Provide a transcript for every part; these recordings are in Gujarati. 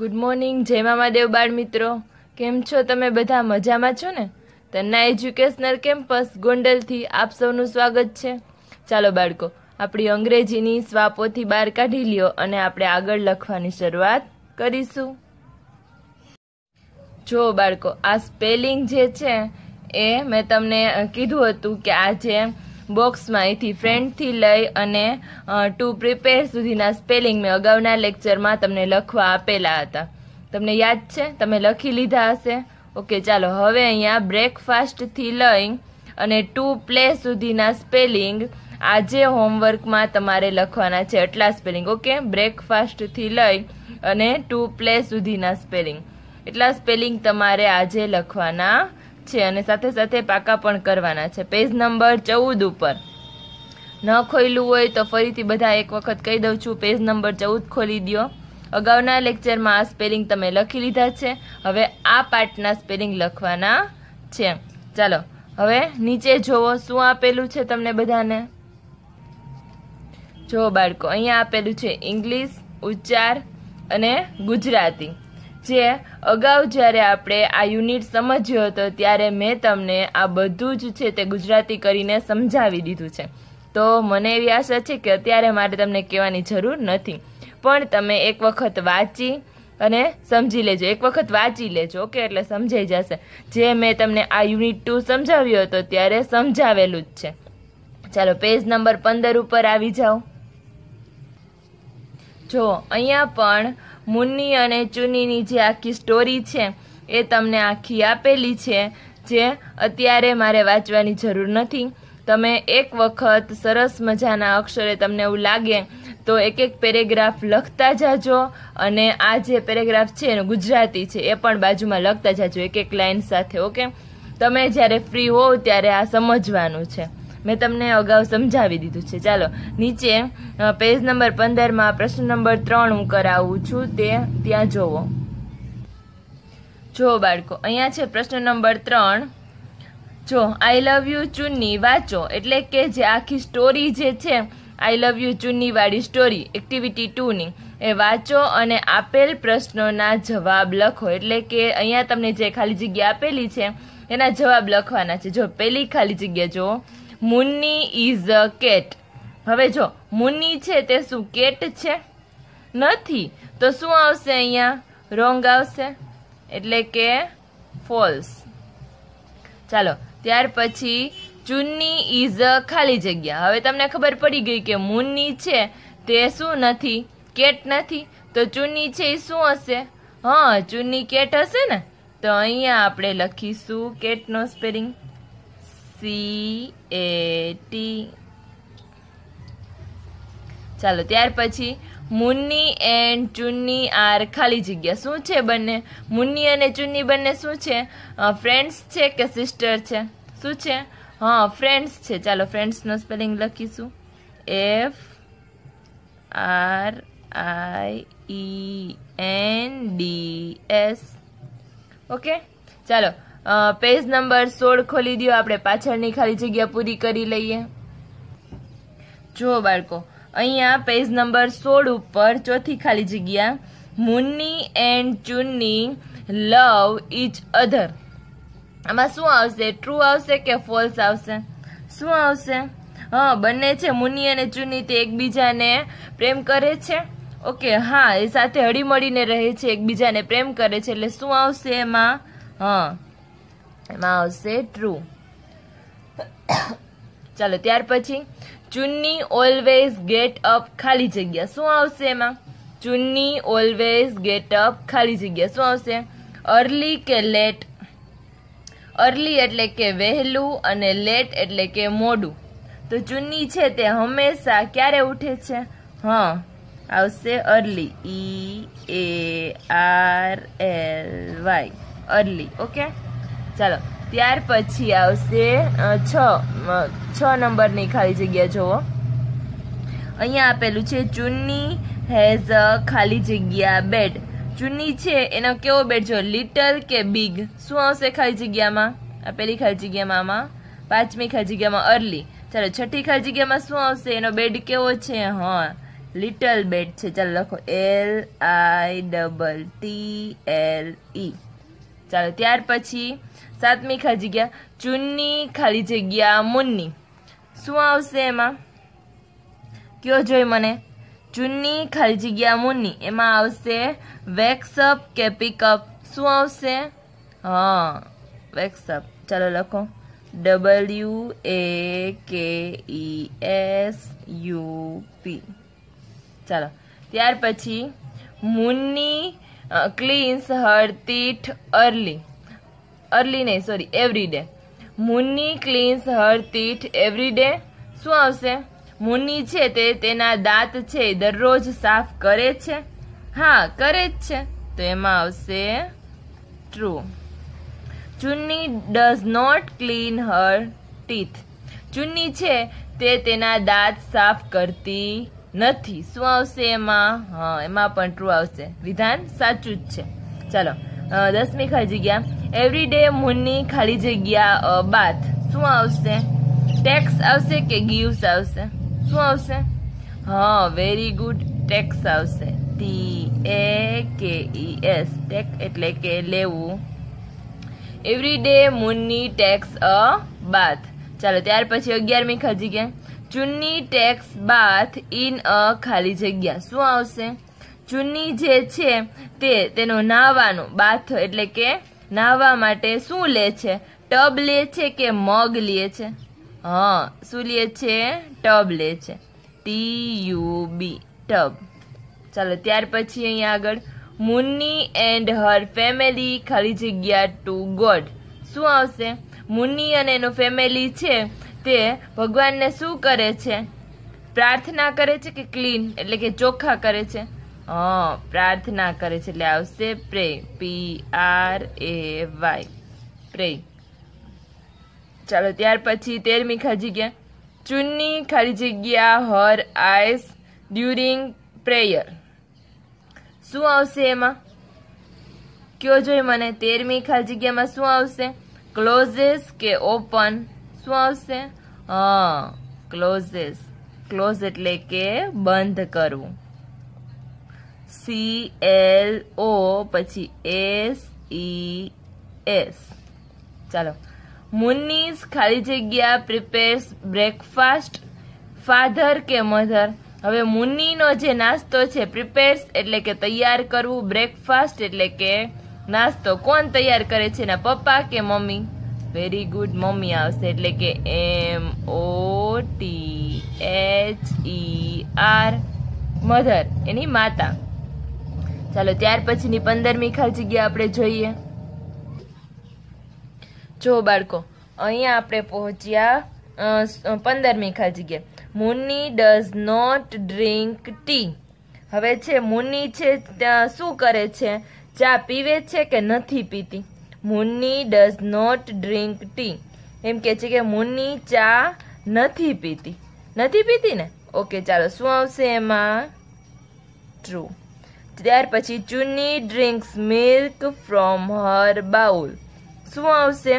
ગુડ મોર્નિંગ જય મામાદેવ બાળ મિત્રો કેમ છો તમે બધા મજામાં છો ને તન્ના એજ્યુકેશનલ કેમ્પસ ગોંડલથી આપ સૌનું સ્વાગત છે ચાલો બાળકો આપણી અંગ્રેજીની સ્વાપોથી બહાર કાઢી લ્યો અને આપણે આગળ લખવાની શરૂઆત કરીશું જો બાળકો આ સ્પેલિંગ જે છે એ મેં તમને કીધું હતું કે આ જે બોક્સમાં એથી ફ્રેન્ડથી લઈ અને ટુ પ્રિપેર સુધીના સ્પેલિંગ મેં અગાઉના લેક્ચરમાં તમને લખવા આપેલા હતા તમને યાદ છે તમે લખી લીધા હશે ઓકે ચાલો હવે અહીંયા બ્રેકફાસ્ટથી લઈ અને ટુ પ્લે સુધીના સ્પેલિંગ આજે હોમવર્કમાં તમારે લખવાના છે એટલા સ્પેલિંગ ઓકે બ્રેકફાસ્ટથી લઈ અને ટુ પ્લે સુધીના સ્પેલિંગ એટલા સ્પેલિંગ તમારે આજે લખવાના છે અને સાથે સાથે પાકા પણ કરવાના છે પેજ નંબર ચૌદ ઉપર ન ખોલ્યું હોય તો ફરીથી બધા એક વખત કહી દઉં છું પેજ નંબર ચૌદ ખોલી દો અગાઉના લેક્ચરમાં આ સ્પેલિંગ તમે લખી લીધા છે હવે આ પાર્ટના સ્પેલિંગ લખવાના છે ચાલો હવે નીચે જોવો શું આપેલું છે તમને બધાને જો બાળકો અહીંયા આપેલું છે ઇંગ્લિશ ઉચ્ચાર અને ગુજરાતી જે અગાઉ જ્યારે આપણે આ યુનિટ સમજ્યો હતો ત્યારે મેં તમને આ બધું જ છે તે ગુજરાતી કરીને સમજાવી દીધું છે તો મને એવી આશા છે કે અત્યારે મારે તમને કહેવાની જરૂર નથી પણ તમે એક વખત વાંચી અને સમજી લેજો એક વખત વાંચી લેજો ઓકે એટલે સમજાઈ જશે જે મેં તમને આ યુનિટ ટુ સમજાવ્યો હતો ત્યારે સમજાવેલું જ છે ચાલો પેજ નંબર પંદર ઉપર આવી જાઓ જો અહીંયા પણ મુન્ની અને ચુનીની જે આખી સ્ટોરી છે એ તમને આખી આપેલી છે જે અત્યારે મારે વાંચવાની જરૂર નથી તમે એક વખત સરસ મજાના અક્ષરે તમને એવું લાગે તો એક એક પેરેગ્રાફ લખતા જાજો અને આ જે પેરેગ્રાફ છે એનું ગુજરાતી છે એ પણ બાજુમાં લખતા જાજો એક એક લાઇન સાથે ઓકે તમે જ્યારે ફ્રી હોવ ત્યારે આ સમજવાનું છે મેં તમને અગાઉ સમજાવી દીધું છે ચાલો નીચે પેજ નંબર પંદર માં પ્રશ્ન નંબર ત્રણ હું કરાવું છું તે ત્યાં જોવો જો બાળકો અહીંયા છે પ્રશ્ન નંબર ત્રણ જો આઈ લવ યુ ચુન્ની વાંચો એટલે કે જે આખી સ્ટોરી જે છે આઈ લવ યુ ચુન્નીવાળી સ્ટોરી એક્ટિવિટી ટુની એ વાંચો અને આપેલ પ્રશ્નોના જવાબ લખો એટલે કે અહીંયા તમને જે ખાલી જગ્યા આપેલી છે એના જવાબ લખવાના છે જો પહેલી ખાલી જગ્યા જુઓ મુન્ની ઇઝ અ કેટ હવે જો મુન્ની છે તે શું કેટ છે નથી તો શું આવશે અહીંયા રોંગ આવશે એટલે કે ફોલ્સ ચાલો ત્યાર પછી ચુન્ની ઇઝ અ ખાલી જગ્યા હવે તમને ખબર પડી ગઈ કે મુન્ની છે તે શું નથી કેટ નથી તો ચુન્ની છે એ શું હશે હા ચુન્ની કેટ હશે ને તો અહીંયા આપણે લખીશું કેટનો સ્પેરિંગ સી એ ટી ચાલો ત્યાર પછી મુન્ની એન્ડ ચુન્ની આર ખાલી જગ્યા શું છે બંને મુન્ની અને ચુન્ની બંને શું છે ફ્રેન્ડ્સ છે કે સિસ્ટર છે શું છે હા ફ્રેન્ડ્સ છે ચાલો ફ્રેન્ડ્સનો સ્પેલિંગ લખીશું F R I E N D S okay ચાલો પેજ નંબર સોળ ખોલી દો આપણે પાછળની ખાલી જગ્યા પૂરી કરી લઈએ જુઓ બાળકો અહીંયા પેજ નંબર સોળ ઉપર ચોથી ખાલી જગ્યા મુન્ની એન્ડ ચુન્ની લવ ઇચ અધર આમાં શું આવશે ટ્રુ આવશે કે ફોલ્સ આવશે શું આવશે હા બંને છે મુન્ની અને ચુન્ની તે એકબીજાને પ્રેમ કરે છે ઓકે હા એ સાથે હળીમળીને રહે છે એકબીજાને પ્રેમ કરે છે એટલે શું આવશે એમાં હા એમાં આવશે ટ્રુ ચાલો ત્યાર પછી ચુન્ની ઓલવેઝ ગેટ અપ ખાલી જગ્યા શું આવશે એમાં ચુન્ની ઓલવેઝ ગેટ અપ ખાલી જગ્યા શું આવશે અર્લી કે લેટ અર્લી એટલે કે વહેલું અને લેટ એટલે કે મોડું તો ચુન્ની છે તે હંમેશા ક્યારે ઉઠે છે હા આવશે early E A R L Y early okay ચાલો ત્યાર પછી આવશે છ છ નંબરની ખાલી જગ્યા જુઓ અહીંયા આપેલું છે ચુન્ની હેઝ અ ખાલી જગ્યા બેડ ચુન્ની છે એનો કેવો બેડ જો લિટલ કે બિગ શું આવશે ખાલી જગ્યામાં આપેલી ખાલી જગ્યામાં આમાં પાંચમી ખાલી જગ્યામાં અર્લી ચાલો છઠ્ઠી ખાલી જગ્યામાં શું આવશે એનો બેડ કેવો છે હા લિટલ બેડ છે ચાલો લખો L I double T L E ચાલો ત્યાર પછી સાતમી ખાલી જગ્યા ચુન્ની ખાલી જગ્યા મુન્ની શું આવશે એમાં કયો જોઈ મને ચુન્ની ખાલી જગ્યા મુન્ની એમાં આવશે વેક્સઅપ કે પિકઅપ શું આવશે હા વેક્સઅપ ચાલો લખો W A K E S U P ચાલો ત્યાર પછી Munni cleans her teeth early early નહીં sorry every day Munni cleans her teeth every day શું આવશે મુન્ની છે તે તેના દાંત છે દરરોજ સાફ કરે છે હા કરે જ છે તો એમાં આવશે true Chunni does not clean her teeth Chunni છે તે તેના દાંત સાફ કરતી નથી શું આવશે એમાં હા એમાં પણ ટ્રુ આવશે વિધાન સાચું જ છે ચાલો દસમી ખાલી જગ્યા એવરી ડે મુન્ની ખાલી જગ્યા બાથ શું આવશે ટેક્સ આવશે કે ગીવ્સ આવશે શું આવશે હા વેરી ગુડ ટેક્સ આવશે T A K E S take એટલે કે લેવું every day Munni takes a bath ચાલો ત્યાર પછી અગિયારમી ખાલી જગ્યા ચુન્ની ટેક્સ બાથ ઇન અ ખાલી જગ્યા શું આવશે ચુન્ની જે છે તે તેનું નાહવાનું બાથ એટલે કે નાહવા માટે શું લે છે ટબ લે છે કે મગ લે છે હા શું લે છે ટબ લે છે ટી યુ બી ટબ ચાલો ત્યાર પછી અહીંયા આગળ મુન્ની એન્ડ હર ફેમિલી ખાલી જગ્યા ટુ ગોડ શું આવશે મુન્ની અને એનું ફેમિલી છે તે ભગવાનને શું કરે છે પ્રાર્થના કરે છે કે ક્લીન એટલે કે ચોખ્ખા કરે છે પ્રાર્થના કરે છે એટલે આવશે પ્રે પી આર એ વાય પ્રે ચાલો ત્યાર પછી તેરમી ખાલી જગ્યા ચુન્ની ખાલી જગ્યા હર આઈસ ડ્યુરિંગ પ્રેયર શું આવશે એમાં કયો જોઈએ મને તેરમી ખાલી જગ્યામાં શું આવશે ક્લોઝેસ કે ઓપન શું આવશે હા ક્લોઝેસ ક્લોઝ એટલે કે બંધ કરવું સી એલ ઓ પછી એસ ઈ એસ ચાલો મુન્નીસ ખાલી જગ્યા પ્રિપેર્સ બ્રેકફાસ્ટ ફાધર કે મધર હવે મુન્નીનો જે નાસ્તો છે પ્રિપેર્સ એટલે કે તૈયાર કરવું બ્રેકફાસ્ટ એટલે કે નાસ્તો કોણ તૈયાર કરે છે એના પપ્પા કે મમ્મી વેરી ગુડ મમ્મી આવશે એટલે કે M O T H E R mother એની માતા ચાલો ત્યાર પછીની પંદરમી ખાલી જગ્યા આપણે જોઈએ જો બાળકો અહીંયા આપણે પહોંચ્યા પંદરમી ખાલી જગ્યા Munni does not drink tea હવે છે મુન્ની છે ત્યાં શું કરે છે ચા પીવે છે કે નથી પીતી Munni does not drink tea એમ કે છે કે મુન્ની ચા નથી પીતી નથી પીતી ને ઓકે ચાલો શું આવશે એમાં ટ્રુ ત્યાર પછી Chunni drinks milk from her bowl શું આવશે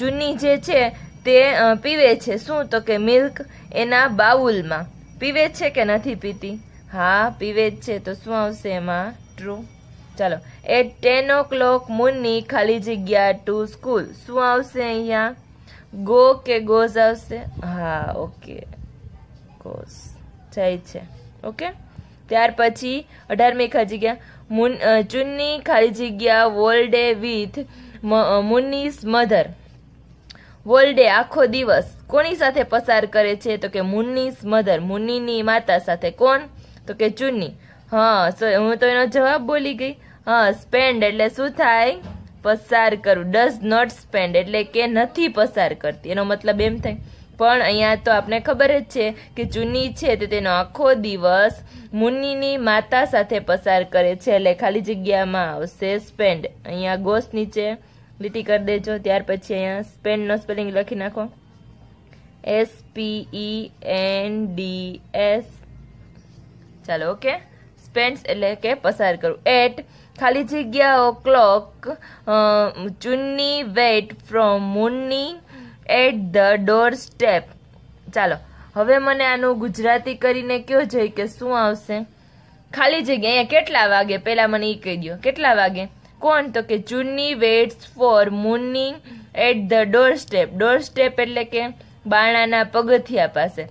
ચુન્ની જે છે તે પીવે છે શું તો કે મિલ્ક એના બાઉલમાં પીવે છે કે નથી પીતી હા પીવે જ છે તો શું આવશે એમાં ટ્રુ ચાલો એ ટેન ઓ ક્લોક મુન્ની ખાલી જગ્યા ટુ સ્કૂલ શું આવશે અહીંયા ગો કે ગોઝ આવશે હા ઓકે ગોઝ જાય છે ઓકે ત્યાર પછી અઢારમી ખાલી જગ્યા મુન ચુન્ની ખાલી જગ્યા વોલ્ડે વિથ મુન્નીસ મધર વોલ્ડે આખો દિવસ કોની સાથે પસાર કરે છે તો કે મુન્નીસ મધર મુન્નીની માતા સાથે કોણ તો કે ચુન્ની હા હું તો એનો જવાબ બોલી ગઈ હા સ્પેન્ડ એટલે શું થાય પસાર કરવું ડઝ નોટ સ્પેન્ડ એટલે કે નથી પસાર કરતી એનો મતલબ એમ થાય પણ અહીંયા તો આપણે ખબર જ છે કે ચુન્ની છે તે તેનો આખો દિવસ મુન્નીની માતા સાથે પસાર કરે છે એટલે ખાલી જગ્યામાં આવશે સ્પેન્ડ અહીંયા ગોસ નીચે લીટી કરી દેજો ત્યાર પછી અહીંયા સ્પેન્ડનો સ્પેલિંગ લખી નાખો S P N D S ચાલો ઓકે સ્પેન્ડ્સ એટલે કે પસાર કરું એટ ખાલી જગ્યાઓ clock Chunni wait from Munni at the doorstep ચાલો હવે મને આનું ગુજરાતી કરીને કયો જોઈ કે શું આવશે ખાલી જગ્યા અહીંયા કેટલા વાગે પહેલાં મને એ કહી દો કેટલા વાગે કોણ તો કે ચુન્ની વેટ્સ ફોર મુનિંગ at the doorstep doorstep એટલે કે બાણાના પગથિયા પાસે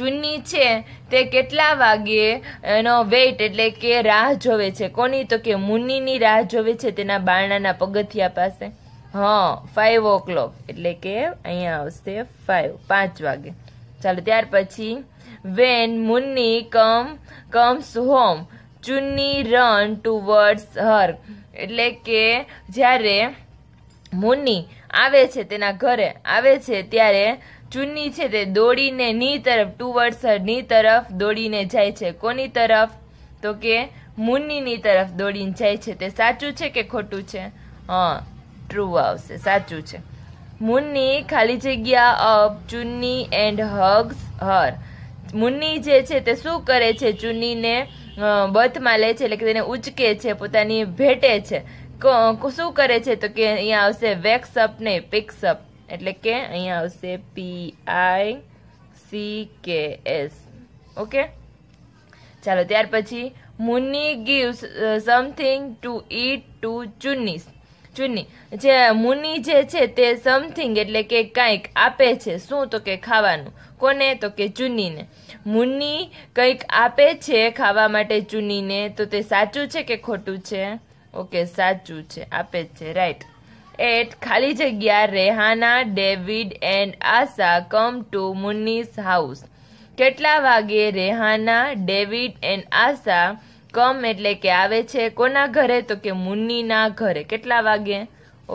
ચુન્ની છે તે કેટલા વાગે એનો વેઇટ એટલે કે રાહ જોવે છે કોની તો કે મુનિની રાહ જોવે છે તેના બારણાના પગથિયા પાસે હા ફાઈવ ઓ ક્લોક એટલે કે અહીંયા આવશે ફાઈવ પાંચ વાગે ચાલો ત્યાર પછી when Munni come comes home Chunni run towards her એટલે કે જ્યારે મુન્ની આવે છે તેના ઘરે આવે છે ત્યારે ચુન્ની છે તે દોડીને ની તરફ ટુવર્ડ્સ હર ની તરફ દોડીને જાય છે કોની તરફ તો કે મુન્નીની તરફ દોડીને જાય છે તે સાચું છે કે ખોટું છે હા ટ્રુ આવશે સાચું છે મુન્ની ખાલી જગ્યા up Chunni and hugs her Munni જે છે તે શું કરે છે ચુન્નીને બથમાં લે છે એટલે કે તેને ઉચકે છે પોતાની ભેટે છે શું કરે છે તો કે અહીંયા આવશે વેક્સઅપ અપ નહીં પિક્સ એટલે કે અહીંયા આવશે P I C K S okay ચાલો ત્યાર પછી Munni gives something to eat to Chunni's Chunni જે મુનિ જે છે તે સમથિંગ એટલે કે કંઈક આપે છે શું તો કે ખાવાનું કોને તો કે ચુનીને મુનિ કંઈક આપે છે ખાવા માટે ચુનીને તો તે સાચું છે કે ખોટું છે ઓકે સાચું છે આપે છે રાઈટ એટ ખાલી જગ્યા Rehana David and Asha come to Munni's house કેટલા વાગે રેહાના ડેવિડ એન્ડ આશા કમ એટલે કે આવે છે કોના ઘરે તો કે મુન્નીના ઘરે કેટલા વાગે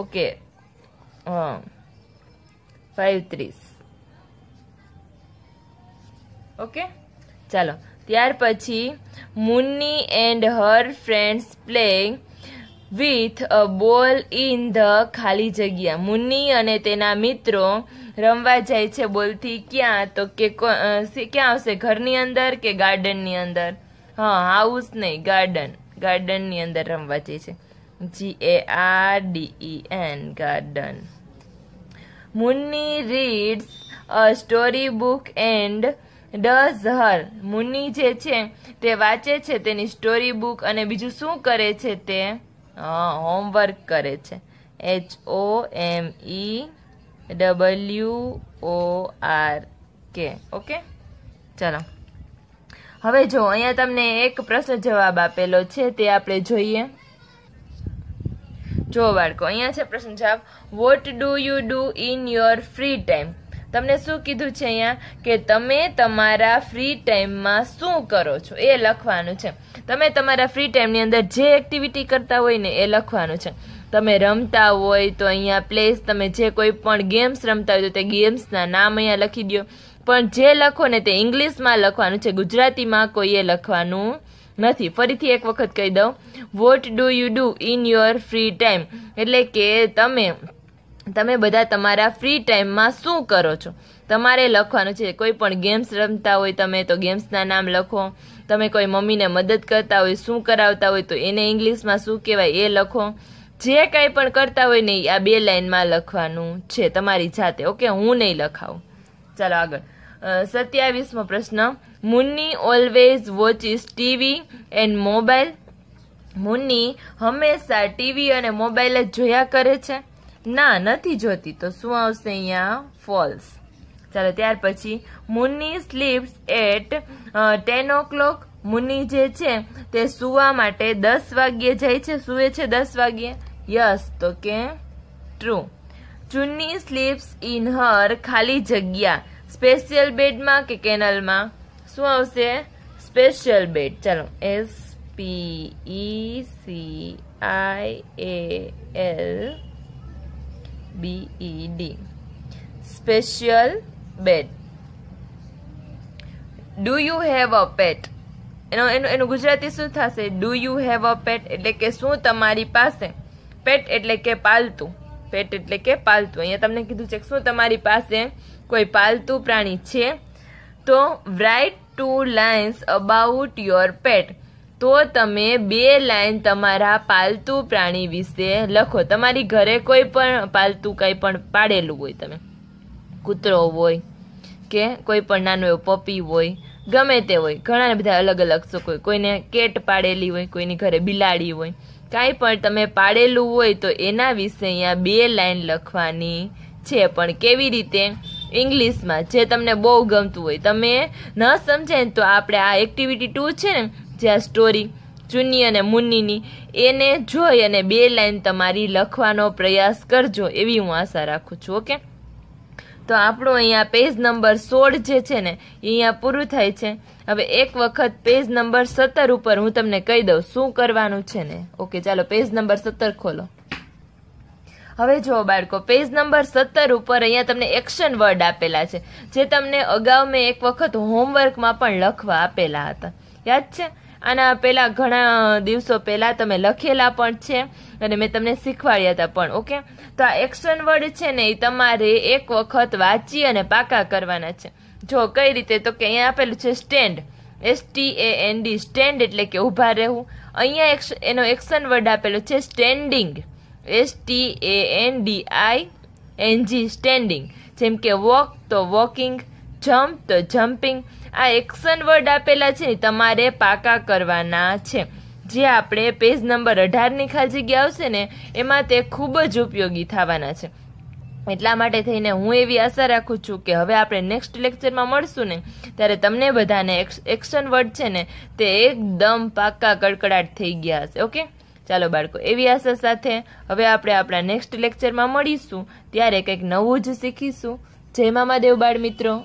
ઓકે ફાઈવ ત્રીસ ઓકે ચાલો ત્યાર પછી Munni and her friends play with a ball in the ખાલી જગ્યા મુન્ની અને તેના મિત્રો રમવા જાય છે બોલથી ક્યાં તો કે ક્યાં આવશે ઘરની અંદર કે ગાર્ડનની અંદર હા હાઉસ નહીં ગાર્ડન ગાર્ડનની અંદર રમવા જઈ છે G A R D N garden Munni reads a story book and does her Munni જે છે તે વાંચે છે તેની સ્ટોરી બુક અને બીજું શું કરે છે તે હોમવર્ક કરે છે H O M E W O R K okay ચાલો હવે જો અહીંયા તમને એક પ્રશ્ન જવાબ આપેલો છે તે આપણે જોઈએ જો બાળકો અહીંયા છે પ્રશ્ન જવાબ what do you do in your free time તમને શું કીધું છે અહીંયા કે તમે તમારા ફ્રી ટાઈમમાં શું કરો છો એ લખવાનું છે તમે તમારા ફ્રી ટાઈમની અંદર જે એક્ટિવિટી કરતા હોય ને એ લખવાનું છે તમે રમતા હોય તો અહીંયા પ્લેસ તમે જે કોઈ પણ ગેમ્સ રમતા હોય તો તે ગેમ્સના નામ અહીંયા લખી દો પણ જે લખો ને તે ઇંગ્લિશમાં લખવાનું છે ગુજરાતીમાં કોઈએ લખવાનું નથી ફરીથી એક વખત કહી દઉં what do you do in your free time એટલે કે તમે તમે બધા તમારા ફ્રી ટાઈમમાં શું કરો છો તમારે લખવાનું છે કોઈ પણ ગેમ્સ રમતા હોય તમે તો ગેમ્સના નામ લખો તમે કોઈ મમ્મીને મદદ કરતા હોય શું કરાવતા હોય તો એને ઇંગ્લિશમાં શું કહેવાય એ લખો જે કંઈ પણ કરતા હોય ને આ બે લાઇનમાં લખવાનું છે તમારી જાતે ઓકે હું નહીં લખાવું ચાલો આગળ સત્યાવીસમો પ્રશ્ન Munni always watches TV and mobile Munni હંમેશા ટીવી અને મોબાઈલ જ જોયા કરે છે ના નથી જોતી તો શું આવશે અહીંયા ફોલ્સ ચાલો ત્યાર પછી Munni sleeps at ten o'clock Munni જે છે તે સુવા માટે દસ વાગ્યે જાય છે સુવે છે દસ વાગ્યે યસ તો કે true Chunni sleeps in her ખાલી જગ્યા સ્પેશિયલ બેડમાં કે કેનલમાં શું આવશે સ્પેશિયલ બેડ ચાલો S P E C I A L B E D special bed do you have a pet એનો એનું એનું ગુજરાતી શું થશે do you have a pet એટલે કે શું તમારી પાસે પેટ એટલે કે પાલતું પેટ એટલે કે પાલતુ અહીંયા તમને કીધું છે શું તમારી પાસે કોઈ પાલતુ પ્રાણી છે તો write two lines about your pet તો તમે બે લાઇન તમારા પાલતુ પ્રાણી વિશે લખો તમારી ઘરે કોઈ પણ પાલતુ કંઈ પણ પાડેલું હોય તમે કૂતરો હોય કે કોઈ પણ નાનો એવો પપી હોય ગમે તે હોય ઘણા બધા અલગ અલગ શોખ હોય કોઈને કેટ પાડેલી હોય કોઈની ઘરે બિલાડી હોય કાંઈ પણ તમે પાડેલું હોય તો એના વિશે અહીંયા બે લાઈન લખવાની છે પણ કેવી રીતે ઇંગ્લિશમાં જે તમને બહુ ગમતું હોય તમે ન સમજાય તો આપણે આ એક્ટિવિટી ટુ છે ને જે આ સ્ટોરી ચુન્ની અને મુન્નીની એને જોઈ અને બે લાઈન તમારી લખવાનો પ્રયાસ કરજો એવી હું આશા રાખું છું ઓકે તો આપણો અહીંયા પેજ નંબર સોળ જે છે ને એ અહીંયા પૂરું થાય છે હવે એક વખત પેજ નંબર સત્તર ઉપર હું તમને કહી દઉં શું કરવાનું છે ને ઓકે ચાલો પેજ નંબર સત્તર ખોલો હવે જો બાળકો પેજ નંબર સત્તર ઉપર અહીંયા તમને એક્શન વર્ડ આપેલા છે જે તમને અગાઉ મેં એક વખત હોમવર્કમાં પણ લખવા આપેલા હતા યાદ છે આના પહેલાં ઘણા દિવસો પહેલાં તમે લખેલા પણ છે અને મેં તમને શીખવાડ્યા હતા પણ ઓકે તો આ એક્શન વર્ડ છે ને એ તમારે એક વખત વાંચી અને પાકા કરવાના છે જો કઈ રીતે તો કે અહીંયા આપેલું છે stand S T A N D stand એટલે કે ઊભા રહેવું અહીંયા એનો એક્શન વર્ડ આપેલો છે standing S T A N D I N G standing જેમ કે વોક તો વોકિંગ જમ્પ તો જમ્પિંગ આ એક્શન વર્ડ આપેલા છે તમારે પાકા કરવાના છે જે આપણે પેજ નંબર અઢારની ખાલી જગ્યા આવશે ને એમાં તે ખૂબ જ ઉપયોગી થવાના છે એટલા માટે થઈને હું એવી આશા રાખું છું કે હવે આપણે નેક્સ્ટ લેક્ચરમાં મળશું ને ત્યારે તમને બધાને એક્શન વર્ડ છે ને તે એકદમ પાક્કા કડકડાટ થઈ ગયા હશે ઓકે ચાલો બાળકો એવી આશા સાથે હવે આપણે આપણા નેક્સ્ટ લેક્ચરમાં મળીશું ત્યારે કંઈક નવું જ શીખીશું જય મામા દેવ બાળ મિત્રો